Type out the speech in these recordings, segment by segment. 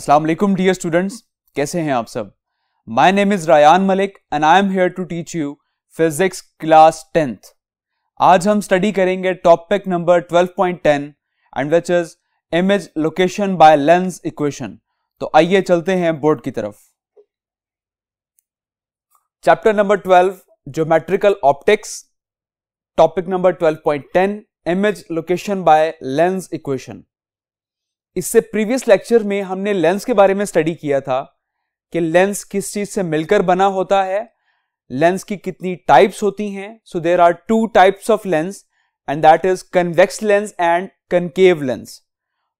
अस्सलाम वालेकुम dear students कैसे हैं आप सब my name is Rayan Malik and I am here to teach you physics class tenth आज हम स्टडी करेंगे topic number 12.10 and which is image location by lens equation तो आइए चलते हैं बोर्ड की तरफ chapter number 12 geometrical optics topic number 12.10 image location by lens equation इससे प्रीवियस लेक्चर में हमने लेंस के बारे में स्टडी किया था कि लेंस किस चीज से मिलकर बना होता है लेंस की कितनी टाइप्स होती हैं so there are two types of lens and that is convex lens and concave lens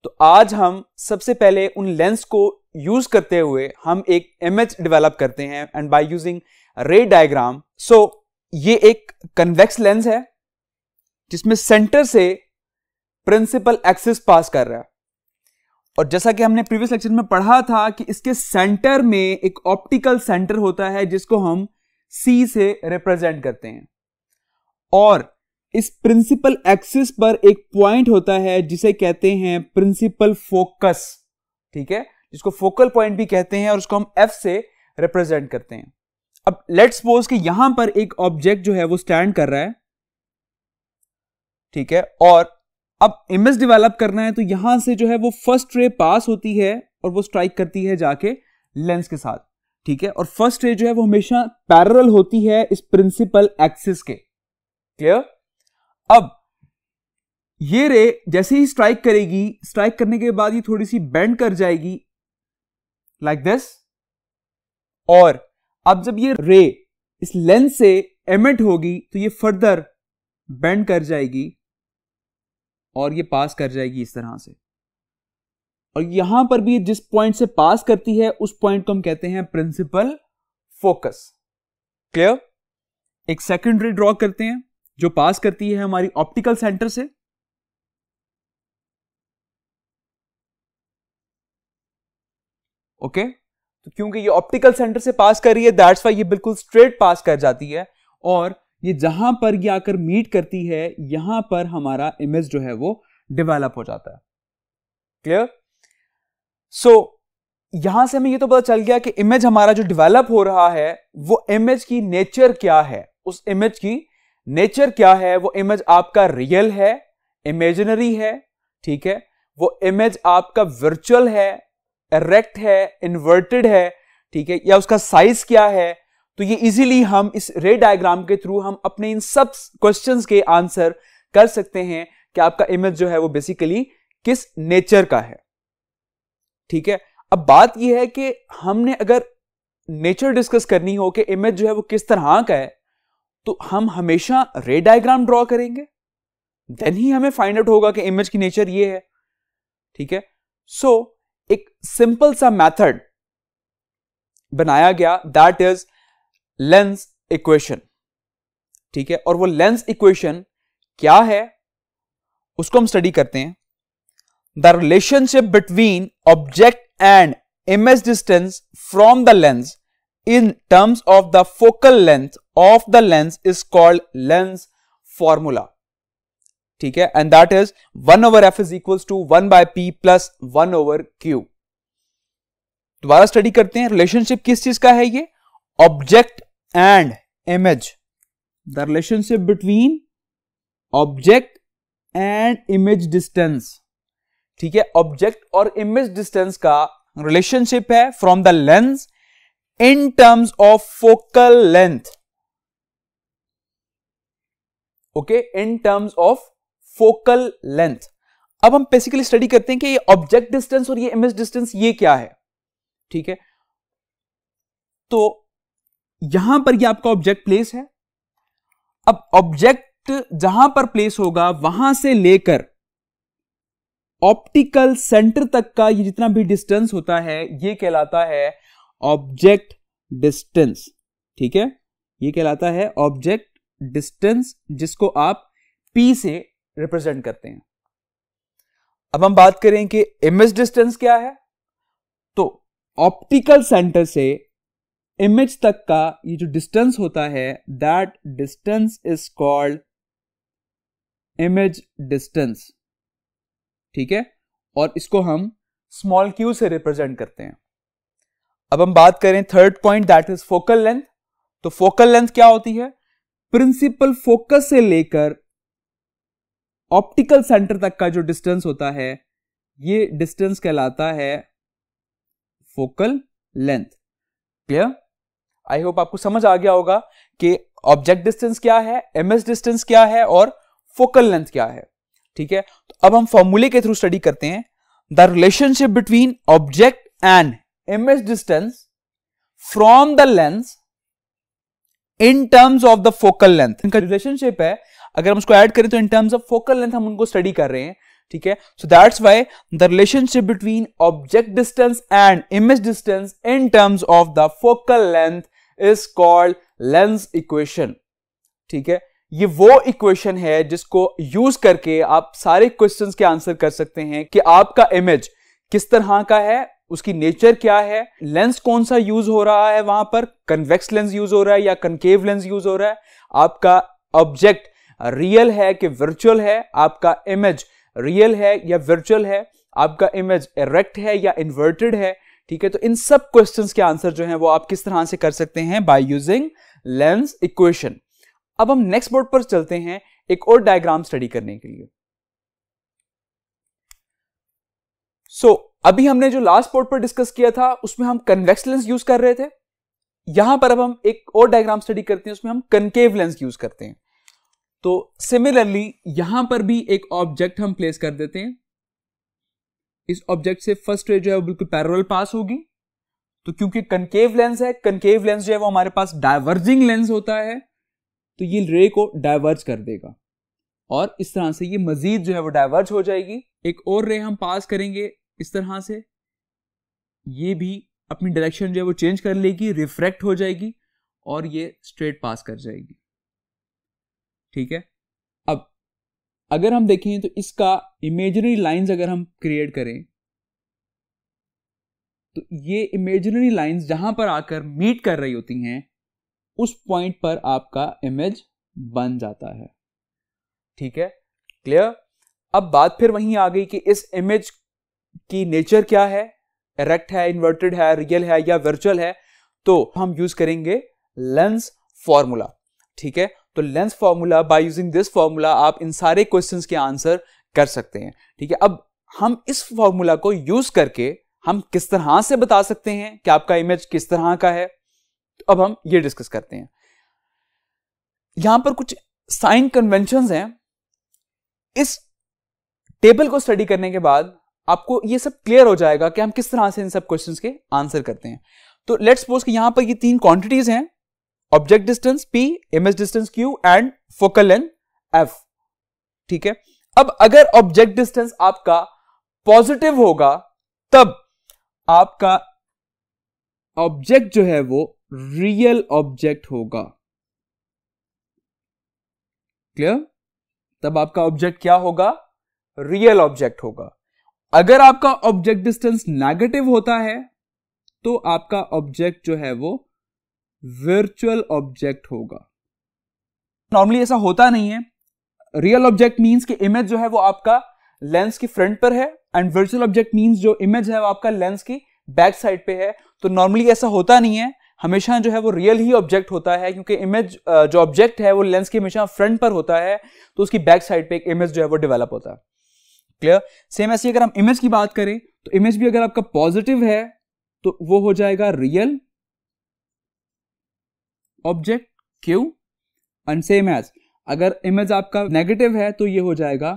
तो आज हम सबसे पहले उन लेंस को यूज करते हुए हम एक इमेज डेवलप करते हैं and by using ray diagram so ये एक कन्वेक्स लेंस है जिसमें सेंटर से प्रिंसिपल एक्सिस पास कर रहा है और जैसा कि हमने प्रीवियस लेक्चर में पढ़ा था कि इसके सेंटर में एक ऑप्टिकल सेंटर होता है जिसको हम सी से रिप्रेजेंट करते हैं और इस प्रिंसिपल एक्सिस पर एक पॉइंट होता है जिसे कहते हैं प्रिंसिपल फोकस ठीक है जिसको फोकल पॉइंट भी कहते हैं और उसको हम एफ से रिप्रेजेंट करते हैं अब लेट्स सपोज कि यहां पर एक ऑब्जेक्ट जो है वो स्टैंड कर रहा है ठीक है और अब इमेज डेवलप करना है तो यहां से जो है वो फर्स्ट रे पास होती है और वो स्ट्राइक करती है जाके लेंस के साथ ठीक है और फर्स्ट रे जो है वो हमेशा पैरल होती है इस प्रिंसिपल एक्सिस के क्लियर अब ये रे जैसे ही स्ट्राइक करेगी स्ट्राइक करने के बाद ये थोड़ी सी बेंड कर जाएगी लाइक दिस और अब जब ये रे इस लेंस से एमिट होगी तो ये फर्दर बेंड कर जाएगी और ये पास कर जाएगी इस तरह से और यहां पर भी जिस पॉइंट से पास करती है उस पॉइंट को हम कहते हैं प्रिंसिपल फोकस क्लियर एक सेकेंडरी ड्रॉ करते हैं जो पास करती है हमारी ऑप्टिकल सेंटर से ओके okay? तो क्योंकि ये ऑप्टिकल सेंटर से पास कर रही है दैट्स वाई ये बिल्कुल स्ट्रेट पास कर जाती है और ये जहां पर ये आकर मीट करती है यहां पर हमारा इमेज जो है वो डेवलप हो जाता है क्लियर सो so, यहां से हमें ये तो पता चल गया कि इमेज हमारा जो डेवलप हो रहा है वो इमेज की नेचर क्या है उस इमेज की नेचर क्या है वो इमेज आपका रियल है इमेजिनरी है ठीक है वो इमेज आपका वर्चुअल है इरेक्ट है इन्वर्टेड है ठीक है या उसका साइज क्या है तो ये इजीली हम इस रे डायग्राम के थ्रू हम अपने इन सब क्वेश्चंस के आंसर कर सकते हैं कि आपका इमेज जो है वो बेसिकली किस नेचर का है ठीक है अब बात यह है कि हमने अगर नेचर डिस्कस करनी हो कि इमेज जो है वो किस तरह का है तो हम हमेशा रे डायग्राम ड्रॉ करेंगे देन ही हमें फाइंड आउट होगा कि इमेज की नेचर ये है ठीक है सो so, एक सिंपल सा मेथड बनाया गया दैट इज लेंस इक्वेशन ठीक है और वो लेंस इक्वेशन क्या है उसको हम स्टडी करते हैं the relationship between object and image distance from the lens in terms of the focal length of the lens is called lens formula ठीक है and that is one over F is equal to one by p plus one over q दोबारा study करते हैं relationship किस चीज का है ये object and image the relationship between object and image distance ठीक है ऑब्जेक्ट और इमेज डिस्टेंस का रिलेशनशिप है from the lens in terms of focal length okay in terms of focal length अब हम बेसिकली स्टडी करते हैं कि ये ऑब्जेक्ट डिस्टेंस और ये इमेज डिस्टेंस ये क्या है ठीक है तो यहां पर ये आपका ऑब्जेक्ट प्लेस है अब ऑब्जेक्ट जहां पर प्लेस होगा वहां से लेकर ऑप्टिकल सेंटर तक का ये जितना भी डिस्टेंस होता है ये कहलाता है ऑब्जेक्ट डिस्टेंस ठीक है ये कहलाता है ऑब्जेक्ट डिस्टेंस जिसको आप पी से रिप्रेजेंट करते हैं अब हम बात करें कि इमेज डिस्टेंस क्या है तो ऑप्टिकल सेंटर से इमेज तक का ये जो डिस्टेंस होता है that distance is called image distance ठीक है और इसको हम स्मॉल क्यू से रिप्रेजेंट करते हैं अब हम बात करें third point that is focal length तो फोकल लेंथ क्या होती है प्रिंसिपल फोकस से लेकर ऑप्टिकल सेंटर तक का जो डिस्टेंस होता है ये डिस्टेंस कहलाता है focal length clear I hope आपको समझ आ गया होगा कि ऑब्जेक्ट डिस्टेंस क्या है एमएस डिस्टेंस क्या है और फोकल लेंथ क्या है ठीक है तो अब हम फॉर्मूले के थ्रू स्टडी करते हैं the relationship between object and image distance from the lens in terms of the focal length इनका रिलेशनशिप है अगर हम उसको ऐड करें तो in terms of focal length हम उनको स्टडी कर रहे हैं ठीक है so that's why the relationship between object distance and image distance in terms of the focal length is called lens equation ठीक है ये वो इक्वेशन है जिसको यूज करके आप सारे क्वेश्चंस के आंसर कर सकते हैं कि आपका इमेज किस तरह का है उसकी नेचर क्या है लेंस कौन सा यूज हो रहा है वहां पर कन्वेक्स लेंस यूज हो रहा है या कनकेव लेंस यूज हो रहा है आपका ऑब्जेक्ट रियल है कि वर्चुअल है आपका इमेज रियल है या वर्चुअल है आपका इमेज एरेक्ट है या इन्वर्टेड है ठीक है तो इन सब क्वेश्चन के आंसर जो है वो आप किस तरह से कर सकते हैं बाई यूजिंग लेंस इक्वेशन अब हम नेक्स्ट बोर्ड पर चलते हैं एक और डायग्राम स्टडी करने के लिए सो so, अभी हमने जो लास्ट बोर्ड पर डिस्कस किया था उसमें हम कन्वेक्स लेंस यूज कर रहे थे यहां पर अब हम एक और डायग्राम स्टडी करते हैं उसमें हम कनकेव लेंस यूज करते हैं तो सिमिलरली यहां पर भी एक ऑब्जेक्ट हम प्लेस कर देते हैं इस ऑब्जेक्ट से फर्स्ट रे जो है वो बिल्कुल पैरोल पास होगी तो क्योंकि कनकेव लेंस है कनकेव लेंस जो है वो हमारे पास डाइवर्जिंग लेंस होता है तो ये रे को डाइवर्ज कर देगा और इस तरह से ये मजीद जो है वो डाइवर्ज हो जाएगी एक और रे हम पास करेंगे इस तरह से ये भी अपनी डायरेक्शन जो है वो चेंज कर लेगी रिफ्रैक्ट हो जाएगी और ये स्ट्रेट पास कर जाएगी ठीक है अब अगर हम देखें तो इसका इमेजनरी लाइंस अगर हम क्रिएट करें तो ये इमेजनरी लाइंस जहां पर आकर मीट कर रही होती हैं उस पॉइंट पर आपका इमेज बन जाता है ठीक है क्लियर अब बात फिर वहीं आ गई कि इस इमेज की नेचर क्या है इरेक्ट है इन्वर्टेड है रियल है या वर्चुअल है तो हम यूज करेंगे लेंस फॉर्मूला ठीक है तो length formula by using this formula आप इन सारे क्वेश्चंस के आंसर कर सकते हैं ठीक है अब हम इस फॉर्मूला को यूज करके हम किस तरह से बता सकते हैं कि आपका इमेज किस तरह का है तो अब हम ये डिस्कस करते हैं यहां पर कुछ साइन कन्वेंशन हैं इस टेबल को स्टडी करने के बाद आपको ये सब क्लियर हो जाएगा कि हम किस तरह से इन सब क्वेश्चंस के आंसर करते हैं तो लेट्स सपोज कि यहां पर ये तीन क्वांटिटीज हैं object distance p image distance q and focal length f ठीक है अब अगर ऑब्जेक्ट डिस्टेंस आपका पॉजिटिव होगा तब आपका ऑब्जेक्ट जो है वो रियल ऑब्जेक्ट होगा क्लियर तब आपका ऑब्जेक्ट क्या होगा रियल ऑब्जेक्ट होगा अगर आपका ऑब्जेक्ट डिस्टेंस नेगेटिव होता है तो आपका ऑब्जेक्ट जो है वो वर्चुअल ऑब्जेक्ट होगा नॉर्मली ऐसा होता नहीं है रियल ऑब्जेक्ट मीन्स कि इमेज जो है वो आपका लेंस की फ्रंट पर है एंड वर्चुअल ऑब्जेक्ट मीन्स जो इमेज है वो आपका लेंस की बैक साइड पे है तो नॉर्मली ऐसा होता नहीं है हमेशा जो है वो रियल ही ऑब्जेक्ट होता है क्योंकि इमेज जो ऑब्जेक्ट है वो लेंस के हमेशा फ्रंट पर होता है तो उसकी बैक साइड पे एक इमेज जो है वो डेवलप होता है क्लियर सेम ऐसी अगर हम इमेज की बात करें तो इमेज भी अगर आपका पॉजिटिव है तो वो हो जाएगा real object q and same as अगर इमेज आपका नेगेटिव है तो ये हो जाएगा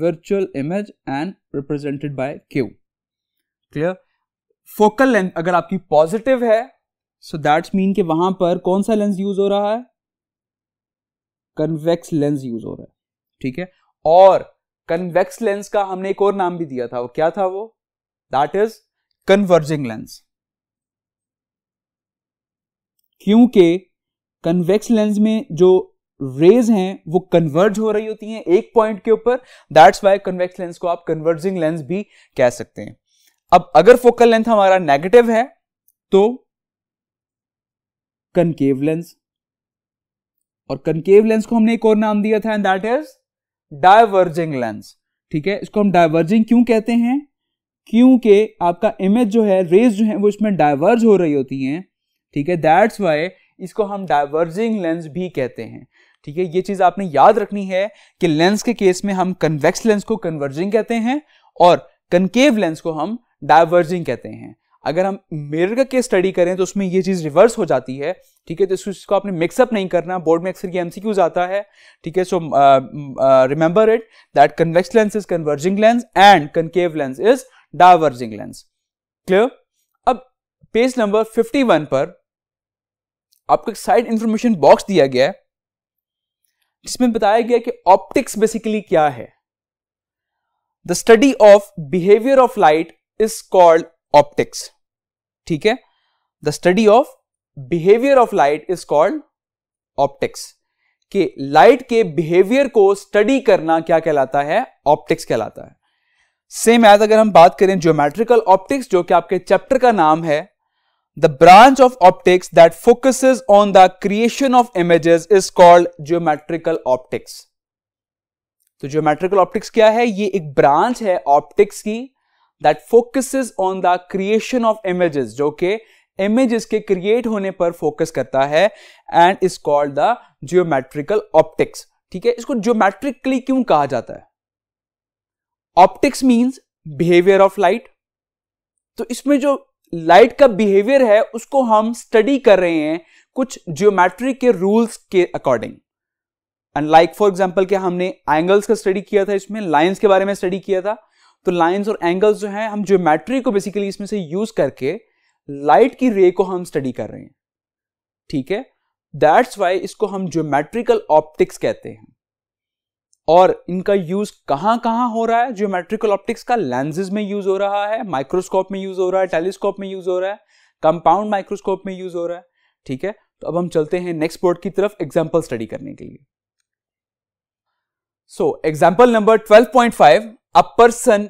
virtual image and represented by q clear focal length अगर आपकी पॉजिटिव है सो दैट्स मीन कि वहां पर कौन सा लेंस यूज हो रहा है कन्वेक्स लेंस यूज हो रहा है ठीक है और कन्वेक्स लेंस का हमने एक और नाम भी दिया था वो क्या था वो दैट इज कन्वर्जिंग लेंस क्योंकि कन्वेक्स लेंस में जो रेज हैं वो कन्वर्ज हो रही होती हैं एक पॉइंट के ऊपर दैट्स वाई कन्वेक्स लेंस को आप कन्वर्जिंग लेंस भी कह सकते हैं अब अगर फोकल लेंथ हमारा नेगेटिव है तो कनकेव लेंस और कनकेव लेंस को हमने एक और नाम दिया था and that is diverging lens ठीक है इसको हम डाइवर्जिंग क्यों कहते हैं क्योंकि आपका इमेज जो है रेज जो है वो इसमें डाइवर्ज हो रही होती हैं ठीक है दैट्स वाई इसको हम डाइवर्जिंग लेंस भी कहते हैं ठीक है ये चीज़ आपने याद रखनी है कि लेंस के केस में हम कन्वेक्स लेंस को कन्वर्जिंग कहते हैं और कनकेव लेंस को हम डाइवर्जिंग कहते हैं अगर हम मिरर का केस स्टडी करें तो उसमें ये चीज़ रिवर्स हो जाती है ठीक है तो इसको आपने मिक्सअप नहीं करना बोर्ड में अक्सर ये एमसीक्यूज आता है ठीक है so remember it that convex lens is converging lens and concave lens is diverging lens clear अब पेज नंबर 51 पर आपको एक साइड इंफॉर्मेशन बॉक्स दिया गया है जिसमें बताया गया कि ऑप्टिक्स बेसिकली क्या है the study of behaviour of light is called optics ठीक है the study of behaviour of light is called optics कि लाइट के बिहेवियर को स्टडी करना क्या कहलाता है ऑप्टिक्स कहलाता है सेम एज अगर हम बात करें ज्योमेट्रिकल ऑप्टिक्स जो कि आपके चैप्टर का नाम है the branch of optics that focuses on the creation of images is called geometrical optics तो जियोमेट्रिकल ऑप्टिक्स क्या है ये एक ब्रांच है ऑप्टिक्स की that focuses on the creation of images जो कि इमेजेस के क्रिएट होने पर फोकस करता है and is called the geometrical optics ठीक है इसको जियोमेट्रिकली क्यों कहा जाता है optics means behaviour of light तो इसमें जो लाइट का बिहेवियर है उसको हम स्टडी कर रहे हैं कुछ ज्योमेट्री के रूल्स के according and like for example के हमने एंगल्स का स्टडी किया था इसमें लाइन्स के बारे में स्टडी किया था तो लाइन्स और एंगल्स जो है हम ज्योमेट्री को बेसिकली इसमें से यूज करके लाइट की रे को हम स्टडी कर रहे हैं ठीक है दैट्स वाई इसको हम ज्योमेट्रिकल ऑप्टिक्स कहते हैं और इनका यूज कहां कहां हो रहा है ज्योमेट्रिकल ऑप्टिक्स का लेंसेज में यूज हो रहा है माइक्रोस्कोप में यूज हो रहा है टेलीस्कोप में यूज हो रहा है कंपाउंड माइक्रोस्कोप में यूज हो रहा है ठीक है तो अब हम चलते हैं नेक्स्ट बोर्ड की तरफ एग्जाम्पल स्टडी करने के लिए so example number 12.5 a person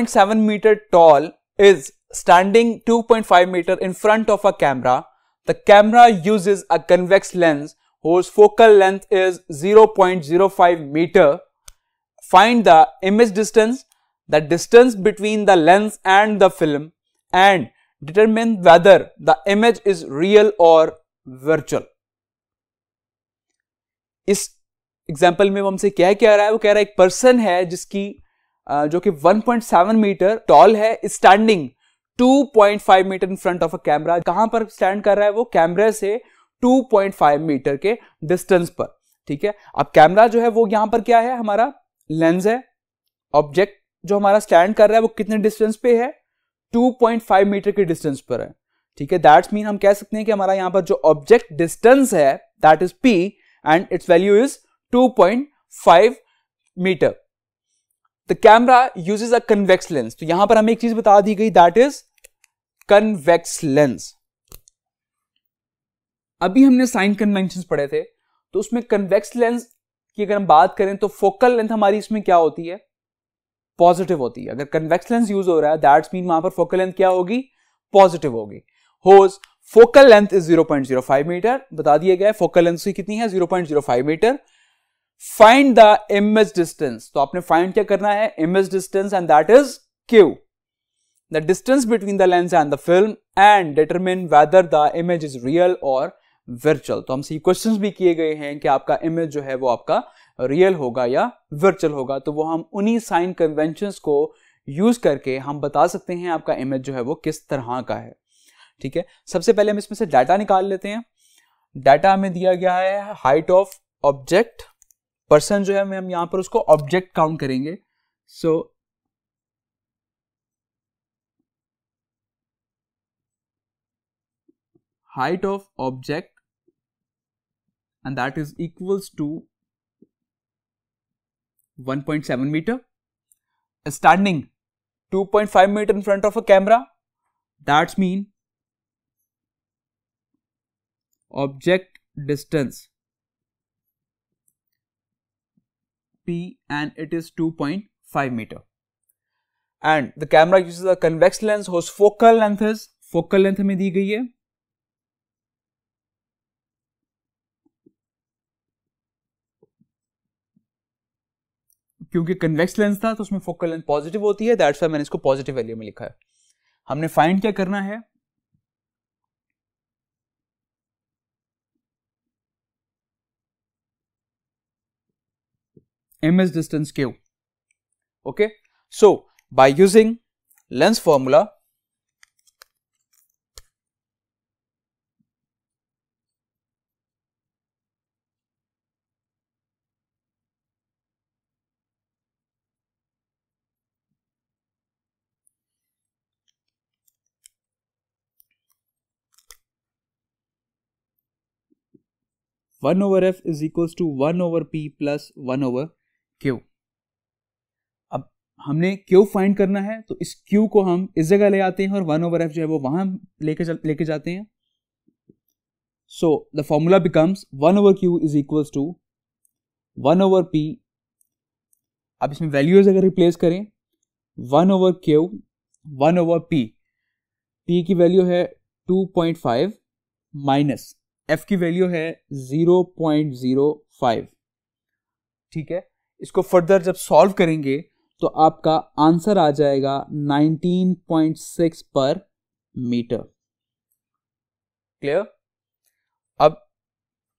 1.7 meter tall is standing 2.5 meter in front of a camera the camera uses a convex lens whose focal length is 0.05 meter, find the image distance, the distance between the lens and the film and determine whether the image is real or virtual. इस example में हमसे क्या क्या रहा है वो कह रहा है एक पर्सन है जिसकी jo ki 1.7 meter tall hai standing 2.5 meter in front of a camera kahan par stand kar raha hai wo camera se 2.5 metre के डिस्टेंस पर ठीक है अब कैमरा जो है वो यहां पर क्या है हमारा लेंस है ऑब्जेक्ट जो हमारा स्टैंड कर रहा है वो कितने डिस्टेंस पे है 2.5 मीटर के डिस्टेंस पर है ठीक है दैट्स मीन हम कह सकते हैं कि हमारा यहां पर जो ऑब्जेक्ट डिस्टेंस है that is p and its value is 2.5 metre the camera uses a convex lens तो यहां पर हमें एक चीज बता दी गई दैट इज कन्वेक्स लेंस अभी हमने साइन कन्वेंशन पढ़े थे तो उसमें कन्वेक्स लेंस की अगर हम बात करें तो फोकल लेंथ हमारी इसमें क्या होती है पॉजिटिव होती है अगर कन्वेक्स लेंस यूज हो रहा है दैट्स मीन वहां पर फोकल लेंथ क्या होगी पॉजिटिव होगी whose focal length is 0.05 metre बता दिया गया है फोकल लेंथ कितनी है 0.05 metre find the image distance तो आपने फाइंड क्या करना है image distance and that is q the distance between the lens and the film and determine whether the image is real और वर्चुअल तो हमसे क्वेश्चन क्वेश्चंस भी किए गए हैं कि आपका इमेज जो है वो आपका रियल होगा या वर्चुअल होगा तो वो हम उन्हीं साइन कन्वेंशन को यूज करके हम बता सकते हैं आपका इमेज जो है वो किस तरह का है ठीक है सबसे पहले हम इसमें से डाटा निकाल लेते हैं डाटा हमें दिया गया है हाइट ऑफ ऑब्जेक्ट पर्सन जो है हम यहां पर उसको ऑब्जेक्ट काउंट करेंगे so so, height of object and that is equals to 1.7 meter. Standing 2.5 meter in front of a camera, that's mean object distance P and it is 2.5 meter. And the camera uses a convex lens whose focal length is focal length में di गई क्योंकि convex lens था तो उसमें focal length positive होती है that's मैंने इसको पॉजिटिव वैल्यू में लिखा है हमने फाइंड क्या करना है image distance q okay so by using lens formula one over F is equal to one over P plus one over q अब हमने क्यू फाइंड करना है तो इस क्यू को हम इस जगह ले आते हैं और वन ओवर एफ जो है वो वहां लेके लेके जाते हैं so the formula becomes one over q is equal to one over p अब इसमें वैल्यूज अगर रिप्लेस करें one over q one over p p की वैल्यू है two point five minus f की वैल्यू है ज़ीरो पॉइंट ज़ीरो फाइव ठीक है इसको फर्दर जब सॉल्व करेंगे तो आपका आंसर आ जाएगा नाइनटीन पॉइंट सिक्स पर मीटर क्लियर अब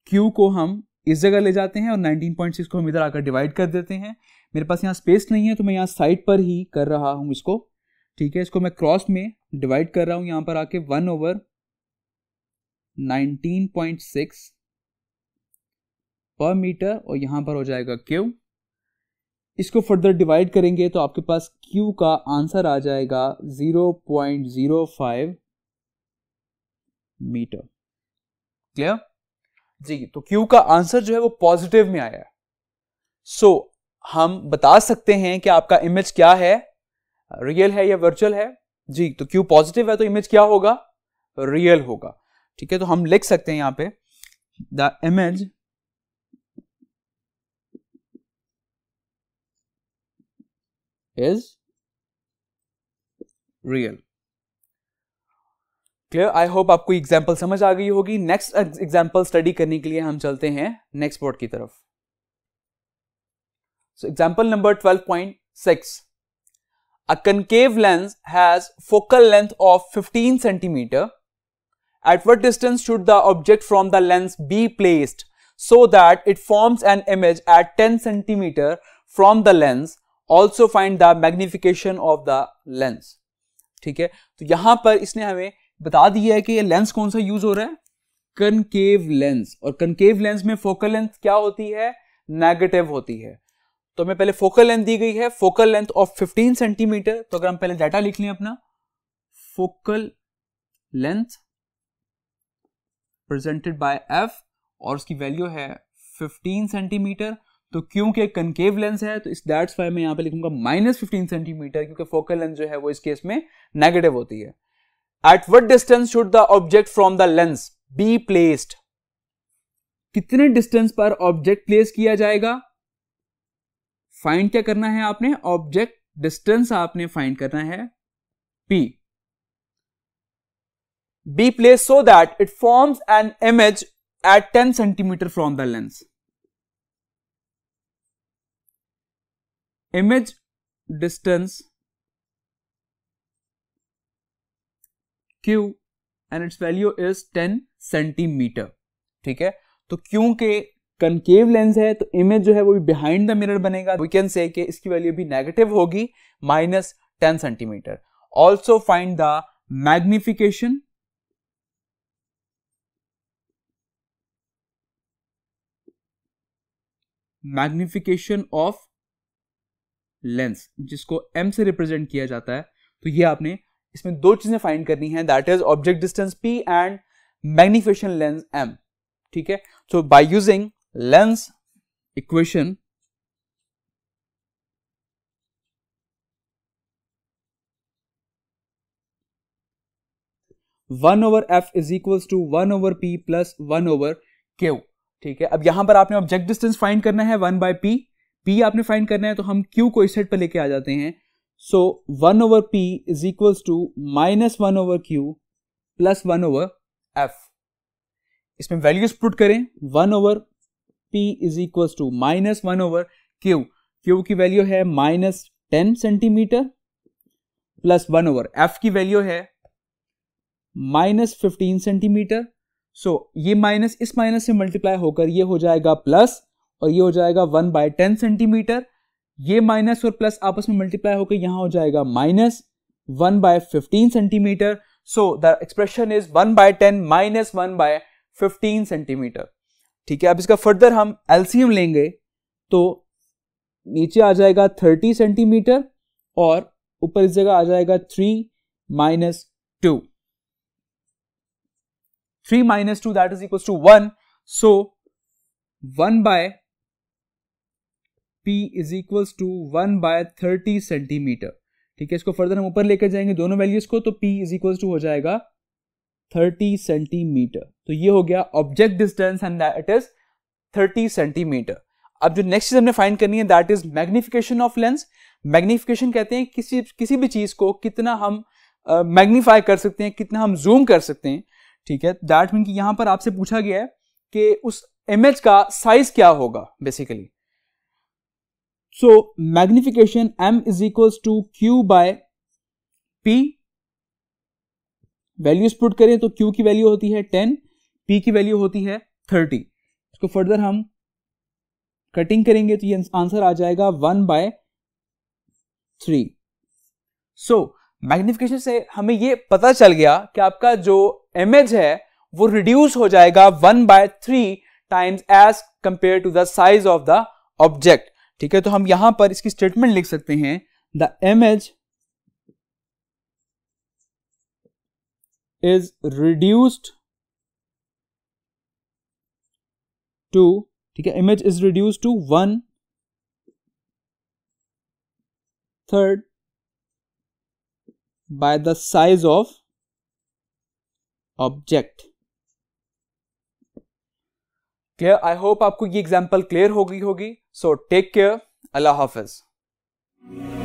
क्यू को हम इस जगह ले जाते हैं और 19.6 को हम इधर आकर डिवाइड कर देते हैं मेरे पास यहाँ स्पेस नहीं है तो मैं यहाँ साइड पर ही कर रहा हूँ इसको ठीक है इसको मैं क्रॉस में डिवाइड कर रहा हूँ यहाँ पर आके वन ओवर 19.6 पर मीटर और यहां पर हो जाएगा क्यू इसको फर्दर डिवाइड करेंगे तो आपके पास क्यू का आंसर आ जाएगा 0.05 मीटर क्लियर जी तो क्यू का आंसर जो है वो पॉजिटिव में आया सो so, हम बता सकते हैं कि आपका इमेज क्या है रियल है या वर्चुअल है जी तो क्यू पॉजिटिव है तो इमेज क्या होगा रियल होगा ठीक है तो हम लिख सकते हैं यहां पे the image is real clear I hope आपको एग्जाम्पल समझ आ गई होगी नेक्स्ट एग्जाम्पल स्टडी करने के लिए हम चलते हैं नेक्स्ट बोर्ड की तरफ so example number 12.6 a concave lens has focal length of 15 centimetre At what distance should the object from the lens be placed so that it forms an image at 10 centimeter from the lens also find the magnification of the lens ठीक है तो यहां पर इसने हमें बता दिया है कि ये लेंस कौन सा यूज हो रहा है कनकेव लेंस और कनकेव लेंस में फोकल लेंथ क्या होती है नेगेटिव होती है तो हमें पहले फोकल लेंथ दी गई है फोकल लेंथ ऑफ 15 सेंटीमीटर तो अगर हम पहले डाटा लिख लें अपना focal length presented by f और उसकी वैल्यू है 15 सेंटीमीटर तो क्योंकि कनकेव लेंस है तो इस दैट्स वाई मैं यहाँ पे लिखूंगा माइनस फिफ्टीन सेंटीमीटर क्योंकि फोकल लेंस जो है वो इस केस में नेगेटिव होती है at what distance should the object from the lens be placed कितने डिस्टेंस पर ऑब्जेक्ट प्लेस किया जाएगा फाइंड क्या करना है आपने ऑब्जेक्ट डिस्टेंस आपने फाइंड करना है P be placed so that it forms an image at 10 centimeter from the lens. Image distance q and its value is 10 centimeter. Okay? So, because concave lens है, तो image जो है वो भी behind the mirror बनेगा. We can say कि इसकी value भी negative होगी, minus 10 centimeter. Also find the magnification. Magnification of lens जिसको एम से रिप्रेजेंट किया जाता है तो ये आपने इसमें दो चीजें फाइंड करनी है that is object distance P and magnification lens M ठीक है so by using lens equation one over F is equal to one over P plus one over Q ठीक है अब यहां पर आपने ऑब्जेक्ट डिस्टेंस फाइंड करना है वन बाय पी पी आपने फाइंड करना है तो हम क्यू को इस सेट पर लेके आ जाते हैं so one over P is equals to minus one over Q plus one over F इसमें वैल्यूज पुट करें one over P is equals to minus one over Q Q की वैल्यू है minus ten centimetre plus one over F की value है minus fifteen centimetre so so, ये minus इस minus से multiply होकर ये हो जाएगा प्लस और ये हो जाएगा वन बाय टेन सेंटीमीटर ये माइनस और प्लस आपस में मल्टीप्लाई होकर यहां हो जाएगा minus one by fifteen centimetre so the expression is one by ten minus one by fifteen centimetre ठीक है अब इसका फर्दर हम एल्सियम लेंगे तो नीचे आ जाएगा थर्टी सेंटीमीटर और ऊपर इस जगह आ जाएगा three minus two 3 minus 2 that is equals to 1. So 1 by P is equals to 1 by 30 centimetre ठीक है इसको फर्दर हम ऊपर लेकर जाएंगे दोनों वैल्यूज को तो P इज इक्वल टू हो जाएगा 30 सेंटीमीटर तो ये हो गया object distance and that is 30 centimetre अब जो नेक्स्ट चीज हमने फाइंड करनी है that is magnification of lens magnification कहते हैं किसी किसी भी चीज को कितना हम मैग्नीफाई uh, कर सकते हैं कितना हम जूम कर सकते हैं ठीक है दैट मीन कि यहां पर आपसे पूछा गया है कि उस इमेज का साइज क्या होगा basically so magnification M is equals to Q by P values put करें तो क्यू की वैल्यू होती है टेन पी की वैल्यू होती है थर्टी इसको फर्दर हम कटिंग करेंगे तो ये आंसर आ जाएगा one by three so magnification से हमें ये पता चल गया कि आपका जो इमेज है वो रिड्यूस हो जाएगा one by three times as compare to the size of the object ठीक है तो हम यहां पर इसकी स्टेटमेंट लिख सकते हैं the image is reduced to ठीक है image is reduced to one third by the size of object clear I hope आपको ये एग्जाम्पल क्लियर हो गई होगी सो टेक केयर अल्लाह हाफिज